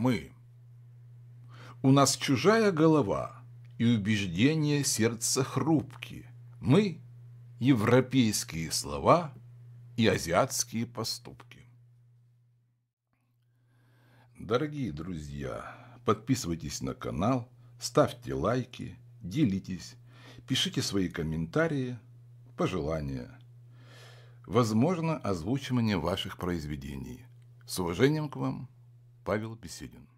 мы. У нас чужая голова и убеждения сердца хрупкие. Мы – европейские слова и азиатские поступки. Дорогие друзья, подписывайтесь на канал, ставьте лайки, делитесь, пишите свои комментарии, пожелания. Возможно, озвучивание ваших произведений. С уважением к вам! Павел Беседин